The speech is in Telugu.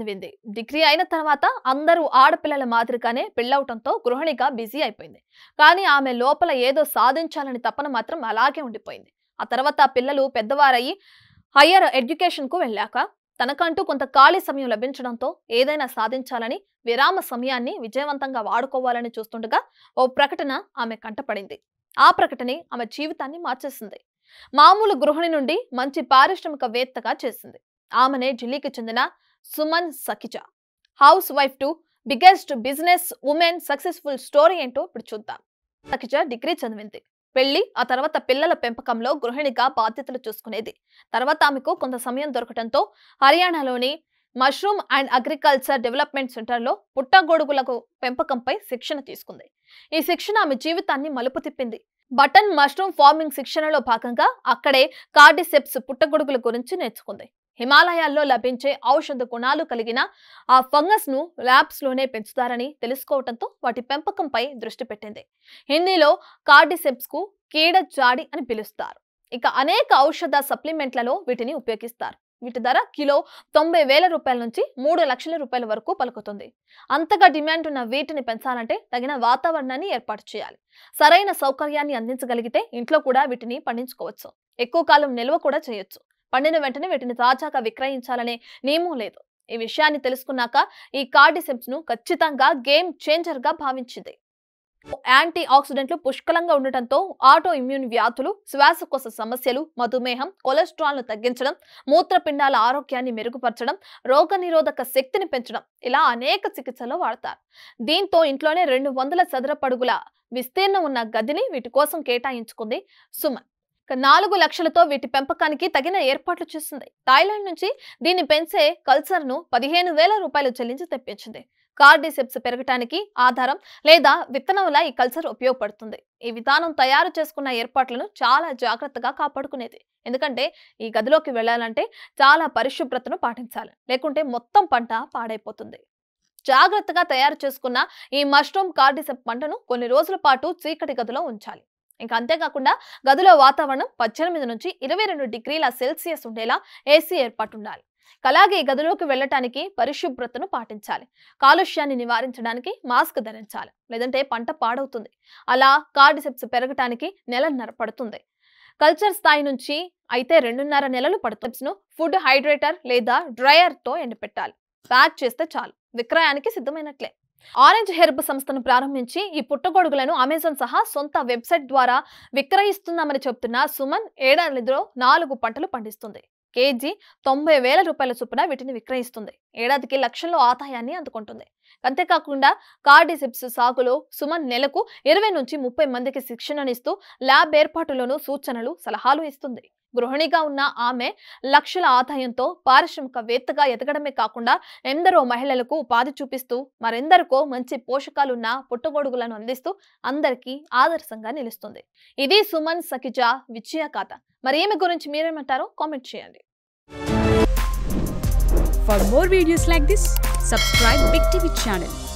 చదివింది డిగ్రీ అయిన తర్వాత అందరూ ఆడపిల్లల మాదిరిగానే పెళ్ళవటంతో గృహిణిగా బిజీ అయిపోయింది కానీ ఆమె లోపల ఏదో సాధించాలని తపన మాత్రం అలాగే ఉండిపోయింది ఆ తర్వాత పిల్లలు పెద్దవారయ్యి హయ్యర్ ఎడ్యుకేషన్కు వెళ్ళాక తనకంటూ కొంత ఖాళీ సమయం లభించడంతో ఏదైనా సాధించాలని విరామ సమయాన్ని విజయవంతంగా వాడుకోవాలని చూస్తుండగా ఓ ప్రకటన ఆమె కంటపడింది ఆ ప్రకటన ఆమె జీవితాన్ని మార్చేసింది మామూలు గృహిణి నుండి మంచి పారిశ్రామికవేత్తగా చేసింది ఆమెనే ఢిల్లీకి చెందిన Suman Sakhija house wife to biggest business women successful story ఏంటో ఇప్పుడు చూద్దాం సఖిజ డిగ్రీ చదివింది పెళ్లి ఆ తర్వాత పిల్లల పెంపకంలో గృహిణిగా బాధ్యతలు చూసుకునేది తర్వాత ఆమెకు కొంత సమయం దొరకడంతో హర్యానాలోని మష్రూమ్ అండ్ అగ్రికల్చర్ డెవలప్మెంట్ సెంటర్లో పుట్టగొడుగులకు పెంపకంపై శిక్షణ తీసుకుంది ఈ శిక్షణ ఆమె జీవితాన్ని మలుపు తిప్పింది బటన్ మష్రూమ్ ఫార్మింగ్ శిక్షణలో భాగంగా అక్కడే కార్డిసెప్స్ పుట్టగొడుగుల గురించి నేర్చుకుంది హిమాలయాల్లో లభించే ఔషధ గుణాలు కలిగిన ఆ ఫంగస్ ను ల్యాబ్స్ లోనే పెంచుతారని తెలుసుకోవడంతో వాటి పెంపకంపై దృష్టి పెట్టింది హిందీలో కార్డిసెప్స్ కు కీడజాడి అని పిలుస్తారు ఇక అనేక ఔషధ సప్లిమెంట్లలో వీటిని ఉపయోగిస్తారు వీటి ధర కిలో తొంభై వేల రూపాయల నుంచి మూడు లక్షల రూపాయల వరకు పలుకుతుంది అంతగా డిమాండ్ ఉన్న వీటిని పెంచాలంటే తగిన వాతావరణాన్ని ఏర్పాటు చేయాలి సరైన సౌకర్యాన్ని అందించగలిగితే ఇంట్లో కూడా వీటిని పండించుకోవచ్చు ఎక్కువ కాలం నిల్వ కూడా చేయొచ్చు పండిన వెంటనే వీటిని తాజాగా విక్రయించాలనే నియమం లేదు ఈ విషయాన్ని తెలుసుకున్నాక ఈ కార్డిసెప్స్ ను ఖచ్చితంగా గేమ్ చేంజర్ గా భావించింది యాంటీ ఆక్సిడెంట్లు పుష్కలంగా ఉండటంతో ఆటో ఇమ్యూన్ వ్యాధులు శ్వాసకోశ సమస్యలు మధుమేహం కొలెస్ట్రాల్ను తగ్గించడం మూత్రపిండాల ఆరోగ్యాన్ని మెరుగుపరచడం రోగనిరోధక శక్తిని పెంచడం ఇలా అనేక చికిత్సలు వాడతారు దీంతో ఇంట్లోనే రెండు వందల చదరపడుగుల విస్తీర్ణం ఉన్న గదిని వీటి కోసం కేటాయించుకుంది సుమన్ నాలుగు లక్షలతో వీటి పెంపకానికి తగిన ఏర్పాట్లు చేసింది థాయిలాండ్ నుంచి దీన్ని పెంచే కల్చర్ ను పదిహేను వేల రూపాయలు చెల్లించి తెప్పించింది కార్డిసెప్స్ పెరగటానికి ఆధారం లేదా విత్తనంలా ఈ కల్చర్ ఉపయోగపడుతుంది ఈ విధానం తయారు చేసుకున్న ఏర్పాట్లను చాలా జాగ్రత్తగా కాపాడుకునేది ఎందుకంటే ఈ గదిలోకి వెళ్లాలంటే చాలా పరిశుభ్రతను పాటించాలి లేకుంటే మొత్తం పంట పాడైపోతుంది జాగ్రత్తగా తయారు చేసుకున్న ఈ మష్రూమ్ కార్డిసెప్ పంటను కొన్ని రోజుల పాటు చీకటి గదిలో ఉంచాలి ఇంకా అంతేకాకుండా గదిలో వాతావరణం పద్దెనిమిది నుంచి ఇరవై రెండు డిగ్రీల సెల్సియస్ ఉండేలా ఏసీ ఏర్పాటు ఉండాలి అలాగే గదిలోకి వెళ్ళటానికి పరిశుభ్రతను పాటించాలి కాలుష్యాన్ని నివారించడానికి మాస్క్ ధరించాలి లేదంటే పంట పాడవుతుంది అలా కార్డిసెప్స్ పెరగటానికి నెల నరపడుతుంది కల్చర్ స్థాయి నుంచి అయితే రెండున్నర నెలలు పడుతుంది ఫుడ్ హైడ్రేటర్ లేదా డ్రయర్తో ఎండపెట్టాలి ప్యాక్ చేస్తే చాలు విక్రయానికి సిద్ధమైనట్లే ఆరెంజ్ హెర్బ్ సంస్థను ప్రారంభించి ఈ పుట్టగొడుగులను అమెజాన్ సహా సొంత వెబ్సైట్ ద్వారా విక్రయిస్తున్నామని చెబుతున్న సుమన్ ఏడాదిలో నాలుగు పంటలు పండిస్తుంది కేజీ తొంభై వేల రూపాయల చొప్పున వీటిని విక్రయిస్తుంది ఏడాదికి లక్షల్లో ఆదాయాన్ని అందుకుంటుంది అంతేకాకుండా కార్డిసిప్స్ సాగులో సుమన్ నెలకు ఇరవై నుంచి ముప్పై మందికి శిక్షణనిస్తూ ల్యాబ్ ఏర్పాటులోనూ సూచనలు సలహాలు ఇస్తుంది గృహిణిగా ఉన్న ఆమె లక్షల ఆదాయంతో పారిశ్రామికవేత్తగా ఎదగడమే కాకుండా ఎందరో మహిళలకు ఉపాధి చూపిస్తూ మరెందరికో మంచి పోషకాలున్న పుట్టగొడుగులను అందిస్తూ అందరికీ ఆదర్శంగా నిలుస్తుంది ఇది సుమన్ సఖిజా విజయ కథ మరి ఏమి గురించి మీరేమంటారో కామెంట్ చేయండి For more videos like this, subscribe Big TV channel.